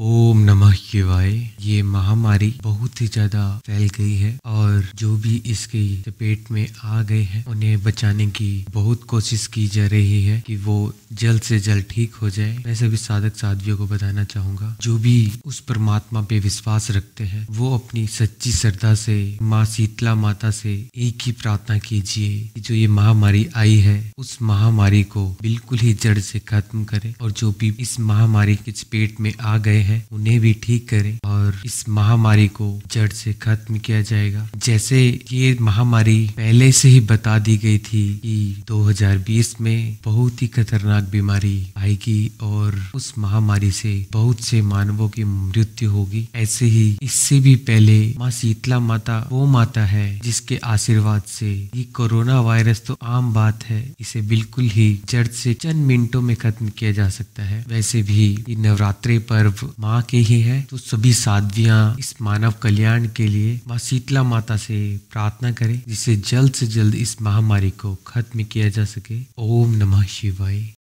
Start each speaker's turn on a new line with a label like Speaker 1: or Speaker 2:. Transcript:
Speaker 1: ओम नमः शिवाय ये महामारी बहुत ही ज्यादा फैल गई है और जो भी इसके चपेट में आ गए हैं उन्हें बचाने की बहुत कोशिश की जा रही है कि वो जल्द से जल्द ठीक हो जाए मैं सभी साधक साधवियों को बताना चाहूंगा जो भी उस परमात्मा पे विश्वास रखते हैं वो अपनी सच्ची श्रद्धा से माँ शीतला माता से एक ही प्रार्थना कीजिए कि जो ये महामारी आई है उस महामारी को बिल्कुल ही जड़ से खत्म करे और जो भी इस महामारी के चपेट में आ गए हैं उन्हें भी ठीक करें और इस महामारी को जड़ से खत्म किया जाएगा जैसे ये महामारी पहले से ही बता दी गई थी कि 2020 में बहुत ही खतरनाक बीमारी आएगी और उस महामारी से बहुत से मानवों की मृत्यु होगी ऐसे ही इससे भी पहले माँ शीतला माता वो माता है जिसके आशीर्वाद से ये कोरोना वायरस तो आम बात है इसे बिल्कुल ही जड़ से चंद मिनटों में खत्म किया जा सकता है वैसे भी ये नवरात्रि पर्व माँ के ही है तो सभी साध्विया इस मानव कल्याण के लिए माँ शीतला माता से प्रार्थना करें जिसे जल्द से जल्द इस महामारी को खत्म किया जा सके ओम नमः शिवाय